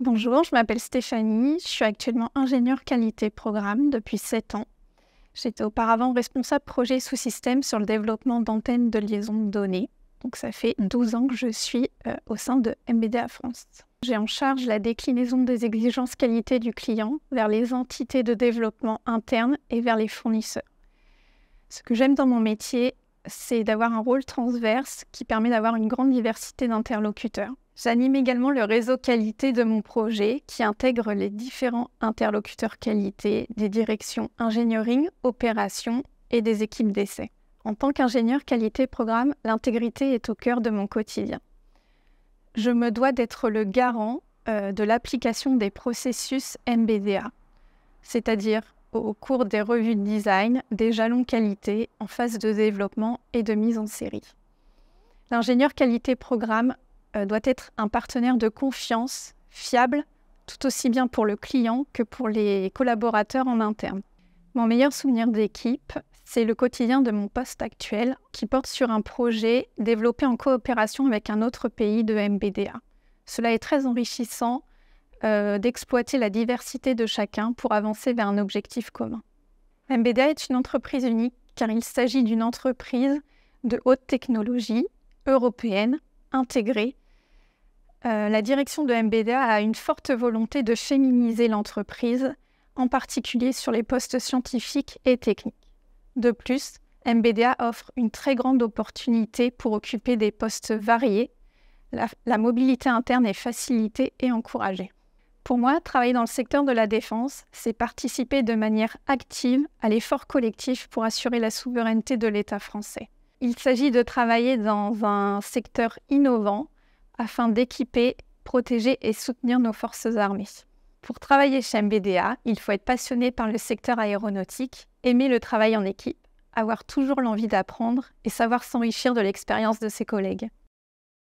Bonjour, je m'appelle Stéphanie, je suis actuellement ingénieure qualité programme depuis 7 ans. J'étais auparavant responsable projet sous-système sur le développement d'antennes de liaison de données. Donc ça fait 12 ans que je suis euh, au sein de MBDA France. J'ai en charge la déclinaison des exigences qualité du client vers les entités de développement interne et vers les fournisseurs. Ce que j'aime dans mon métier, c'est d'avoir un rôle transverse qui permet d'avoir une grande diversité d'interlocuteurs J'anime également le réseau qualité de mon projet qui intègre les différents interlocuteurs qualité des directions engineering, opération et des équipes d'essai. En tant qu'ingénieur qualité programme, l'intégrité est au cœur de mon quotidien. Je me dois d'être le garant euh, de l'application des processus MBDA, c'est-à-dire au cours des revues de design, des jalons qualité en phase de développement et de mise en série. L'ingénieur qualité programme euh, doit être un partenaire de confiance, fiable, tout aussi bien pour le client que pour les collaborateurs en interne. Mon meilleur souvenir d'équipe, c'est le quotidien de mon poste actuel qui porte sur un projet développé en coopération avec un autre pays de MBDA. Cela est très enrichissant euh, d'exploiter la diversité de chacun pour avancer vers un objectif commun. MBDA est une entreprise unique car il s'agit d'une entreprise de haute technologie européenne intégrée, euh, la direction de MBDA a une forte volonté de féminiser l'entreprise, en particulier sur les postes scientifiques et techniques. De plus, MBDA offre une très grande opportunité pour occuper des postes variés. la mobilité interne est facilitée et encouragée. Pour moi, travailler dans le secteur de la défense, c'est participer de manière active à l'effort collectif pour assurer la souveraineté de l'État français. Il s'agit de travailler dans un secteur innovant afin d'équiper, protéger et soutenir nos forces armées. Pour travailler chez MBDA, il faut être passionné par le secteur aéronautique, aimer le travail en équipe, avoir toujours l'envie d'apprendre et savoir s'enrichir de l'expérience de ses collègues.